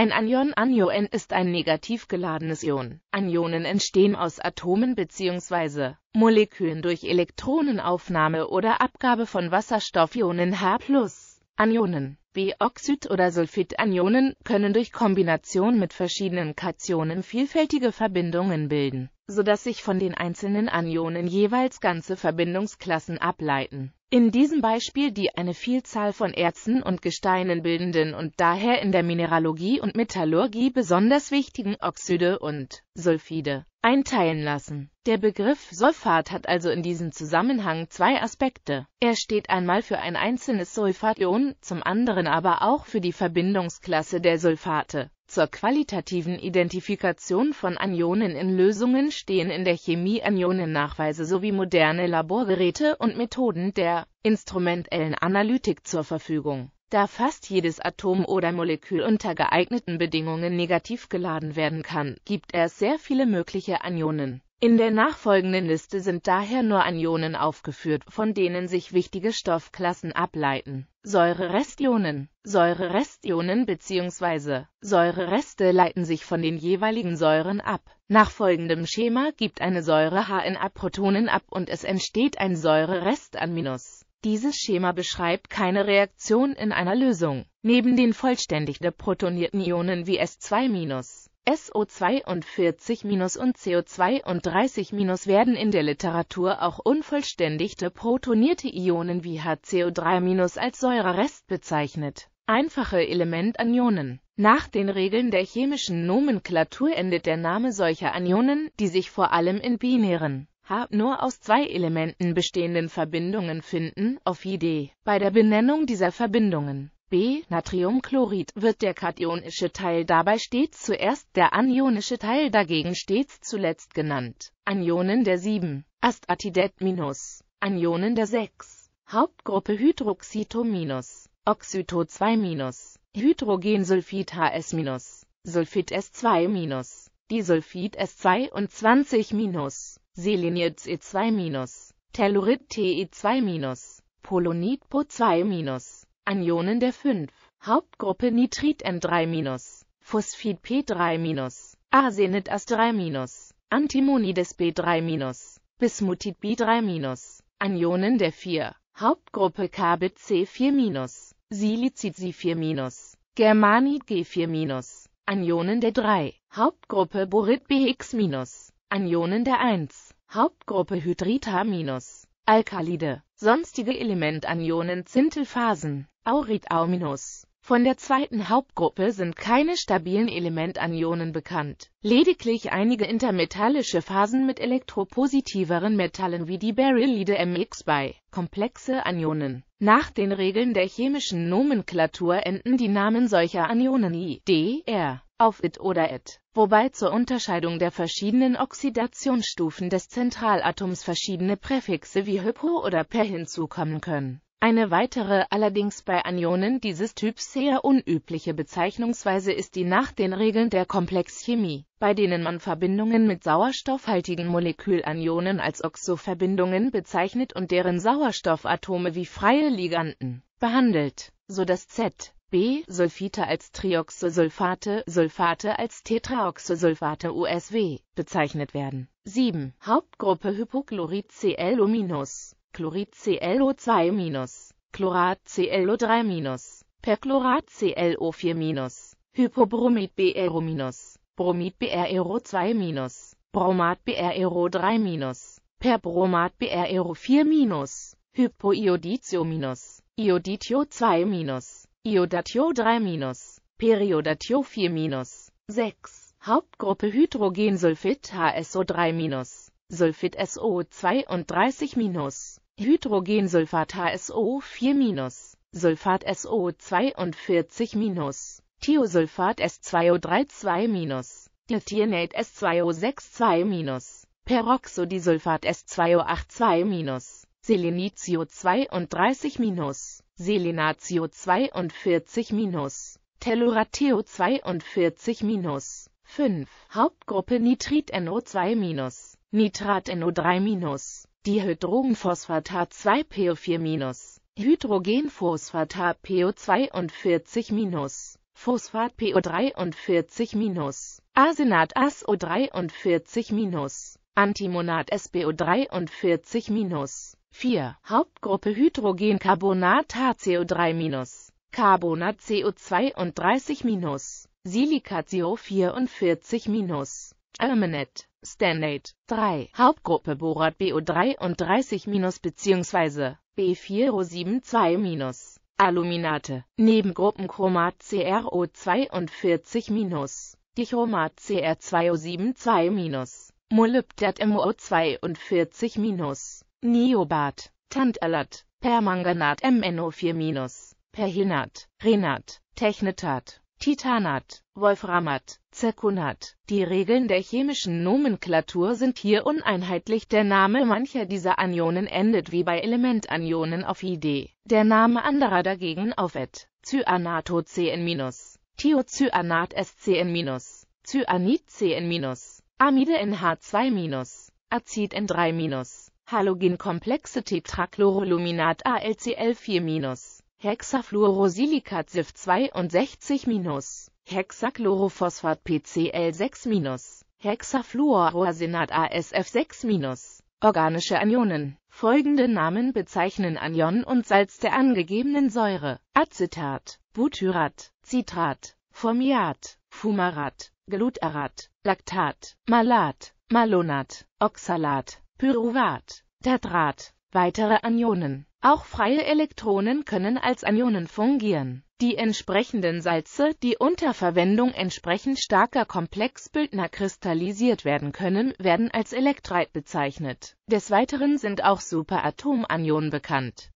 Ein Anion Anion ist ein negativ geladenes Ion. Anionen entstehen aus Atomen bzw. Molekülen durch Elektronenaufnahme oder Abgabe von Wasserstoffionen H+. Anionen B-Oxid- oder Sulfid-Anionen können durch Kombination mit verschiedenen Kationen vielfältige Verbindungen bilden, sodass sich von den einzelnen Anionen jeweils ganze Verbindungsklassen ableiten. In diesem Beispiel die eine Vielzahl von Erzen und Gesteinen bildenden und daher in der Mineralogie und Metallurgie besonders wichtigen Oxide und Sulfide einteilen lassen. Der Begriff Sulfat hat also in diesem Zusammenhang zwei Aspekte. Er steht einmal für ein einzelnes Sulfat-Ion, zum anderen waren aber auch für die Verbindungsklasse der Sulfate. Zur qualitativen Identifikation von Anionen in Lösungen stehen in der Chemie Anionennachweise sowie moderne Laborgeräte und Methoden der instrumentellen Analytik zur Verfügung. Da fast jedes Atom oder Molekül unter geeigneten Bedingungen negativ geladen werden kann, gibt es sehr viele mögliche Anionen. In der nachfolgenden Liste sind daher nur Anionen aufgeführt, von denen sich wichtige Stoffklassen ableiten. Säurerestionen Säurerestionen bzw. Säurereste leiten sich von den jeweiligen Säuren ab. Nach folgendem Schema gibt eine Säure HNA Protonen ab und es entsteht ein Säurerest an Minus. Dieses Schema beschreibt keine Reaktion in einer Lösung. Neben den vollständig deprotonierten Ionen wie S2- SO42- und CO32- werden in der Literatur auch unvollständigte protonierte Ionen wie HCO3- als Säurerest bezeichnet. Einfache Elementanionen Nach den Regeln der chemischen Nomenklatur endet der Name solcher Anionen, die sich vor allem in binären nur aus zwei Elementen bestehenden Verbindungen finden, auf Idee, Bei der Benennung dieser Verbindungen B. Natriumchlorid wird der kationische Teil dabei stets zuerst, der anionische Teil dagegen stets zuletzt genannt. Anionen der 7, Astatidet minus, Anionen der 6, Hauptgruppe Hydroxyto minus, Oxyto 2 minus, Hydrogensulfid HS minus, Sulfid S2 minus, Disulfid S22 minus, Selenid C2 minus, Tellurid TE2 minus, Polonid Po2 minus. Anionen der 5. Hauptgruppe Nitrit M3-, Phosphid P3-, Arsenet As3-, Antimonides B3-, Bismutid B3-, Anionen der 4. Hauptgruppe Carbid C4-, Silizid c 4 Germanid G4-, Anionen der 3. Hauptgruppe Borit BX-, Anionen der 1. Hauptgruppe Hydrita-, Alkalide, sonstige Elementanionen Zintelfasen Aurit-Auminus. Von der zweiten Hauptgruppe sind keine stabilen Elementanionen bekannt. Lediglich einige intermetallische Phasen mit elektropositiveren Metallen wie die Berylide MX bei komplexe Anionen. Nach den Regeln der chemischen Nomenklatur enden die Namen solcher Anionen I, D, R auf it oder et, wobei zur Unterscheidung der verschiedenen Oxidationsstufen des Zentralatoms verschiedene Präfixe wie Hypo oder Per hinzukommen können. Eine weitere, allerdings bei Anionen dieses Typs sehr unübliche Bezeichnungsweise ist die nach den Regeln der Komplexchemie, bei denen man Verbindungen mit sauerstoffhaltigen Molekülanionen als Oxo-Verbindungen bezeichnet und deren Sauerstoffatome wie freie Liganden behandelt, so dass Z, B, Sulfite als Trioxosulfate, Sulfate als Tetraoxosulfate USW bezeichnet werden. 7. Hauptgruppe Hypochlorid Cl- Chlorid ClO2-, Chlorat ClO3-, Perchlorat ClO4-, Hypobromid BrO-, Bromid BrO2-, e Bromat BrO3-, e Perbromat BrO4-, e Hypoioditio-, Ioditio 2-, Iodatio 3-, Periodatio 4-, 6. Hauptgruppe Hydrogensulfid HSO3-, Sulfid SO32-, Hydrogensulfat HSO4-, Sulfat SO42-, Thiosulfat S2O32-, Ethienate S2O62-, Peroxodisulfat S2O82-, Selenitio 32-, Selenatio 42-, Tellurateo 42-, 5. Hauptgruppe Nitrit NO2-, Nitrat NO3-, h 2 po 4 Hydrogenphosphat hpo 42 Phosphat PO43-, Arsenat AsO43-, Antimonat SBO43-, 4. Hauptgruppe Hydrogencarbonat HCO3-, Carbonat CO32-, Silikat CO44-, Germanet Stanate 3 Hauptgruppe Borat BO33- bzw. b 4 o 72 Aluminate, Nebengruppen Chromat CRO42-, Dichromat CR2O72-, Molybdat MO42-, Niobat, Tantalat, Permanganat MNO4-, Perhinat, Renat, Technetat, Titanat, Wolframat, Zirkonat. Die Regeln der chemischen Nomenklatur sind hier uneinheitlich, der Name mancher dieser Anionen endet wie bei Elementanionen auf ID, der Name anderer dagegen auf et. Cyanato CN-, Thiocyanat SCN-, Cyanid CN-, Amide NH2-, Acid N3-, Halogenkomplexe Tetrachloroluminat AlCl4-, Hexafluorosilikat SiF62-. Hexachlorophosphat PCl6-, Hexafluoroarsenat ASF6-. Organische Anionen. Folgende Namen bezeichnen Anion und Salz der angegebenen Säure. Acetat, Butyrat, Citrat, Formiat, Fumarat, Glutarat, Laktat, Malat, Malonat, Oxalat, Pyruvat, Tetrat. Weitere Anionen. Auch freie Elektronen können als Anionen fungieren. Die entsprechenden Salze, die unter Verwendung entsprechend starker Komplexbildner kristallisiert werden können, werden als Elektrite bezeichnet. Des Weiteren sind auch Superatomanionen bekannt